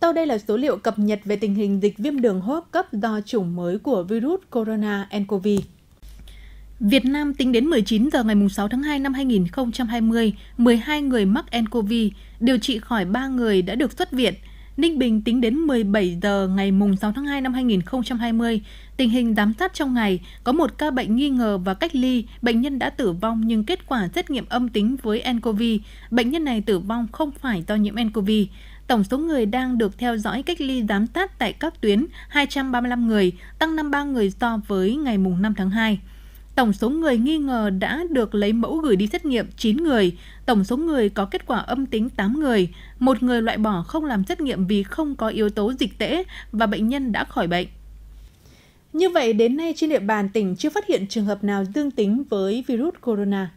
Sau đây là số liệu cập nhật về tình hình dịch viêm đường hô hấp cấp do chủng mới của virus corona nCoV. Việt Nam tính đến 19 giờ ngày 6 tháng 2 năm 2020, 12 người mắc nCoV, điều trị khỏi 3 người đã được xuất viện. Ninh Bình tính đến 17 giờ ngày 6 tháng 2 năm 2020, tình hình giám sát trong ngày có một ca bệnh nghi ngờ và cách ly, bệnh nhân đã tử vong nhưng kết quả xét nghiệm âm tính với nCoV. Bệnh nhân này tử vong không phải do nhiễm nCoV. Tổng số người đang được theo dõi cách ly giám sát tại các tuyến 235 người, tăng 53 người so với ngày mùng 5 tháng 2. Tổng số người nghi ngờ đã được lấy mẫu gửi đi xét nghiệm 9 người, tổng số người có kết quả âm tính 8 người, một người loại bỏ không làm xét nghiệm vì không có yếu tố dịch tễ và bệnh nhân đã khỏi bệnh. Như vậy, đến nay trên địa bàn tỉnh chưa phát hiện trường hợp nào dương tính với virus corona.